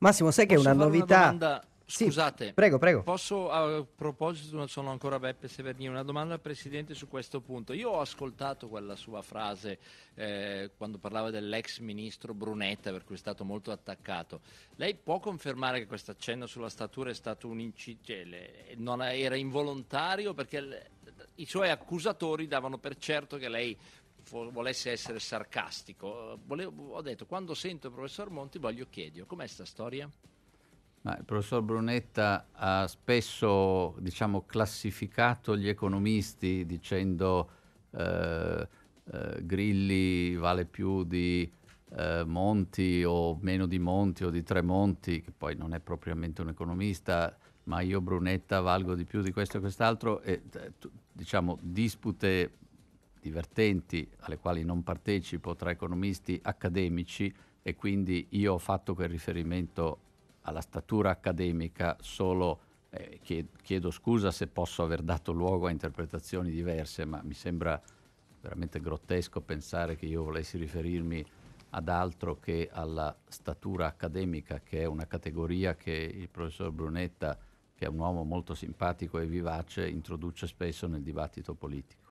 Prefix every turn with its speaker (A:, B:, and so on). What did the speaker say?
A: Massimo, sai che è una novità... Una
B: Scusate, sì, prego, prego. Posso a proposito, sono ancora Beppe Severni, una domanda al Presidente su questo punto. Io ho ascoltato quella sua frase eh, quando parlava dell'ex ministro Brunetta, per cui è stato molto attaccato. Lei può confermare che questo accenno sulla statura è stato un incigele, cioè, era involontario perché i suoi accusatori davano per certo che lei volesse essere sarcastico. Eh, volevo, ho detto, quando sento il professor Monti voglio chiedergli com'è sta storia?
A: Ma il professor Brunetta ha spesso diciamo, classificato gli economisti dicendo eh, eh, Grilli vale più di eh, Monti o meno di Monti o di Tremonti, che poi non è propriamente un economista, ma io Brunetta valgo di più di questo e quest'altro, e, t- diciamo dispute divertenti alle quali non partecipo tra economisti accademici e quindi io ho fatto quel riferimento alla statura accademica solo eh, chiedo scusa se posso aver dato luogo a interpretazioni diverse, ma mi sembra veramente grottesco pensare che io volessi riferirmi ad altro che alla statura accademica, che è una categoria che il professor Brunetta, che è un uomo molto simpatico e vivace, introduce spesso nel dibattito politico.